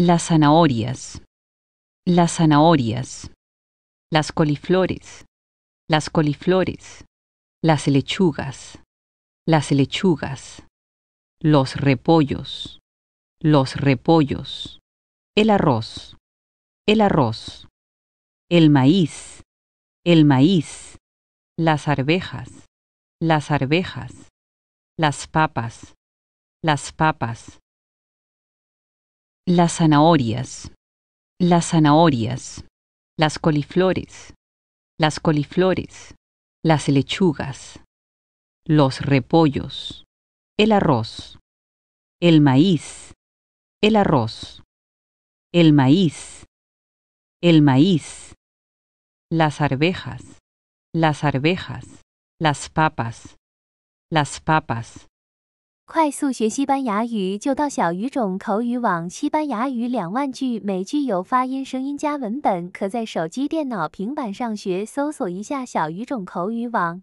las zanahorias, las zanahorias, las coliflores, las coliflores, las lechugas, las lechugas, los repollos, los repollos, el arroz, el arroz, el maíz, el maíz, las arvejas, las arvejas, las papas, las papas, las zanahorias, las zanahorias, las coliflores, las coliflores, las lechugas, los repollos, el arroz, el maíz, el arroz, el maíz, el maíz, las arvejas, las arvejas, las papas, las papas, 快速学西班牙语，就到小语种口语网。西班牙语两万句，每句有发音、声音加文本，可在手机、电脑、平板上学。搜索一下小语种口语网。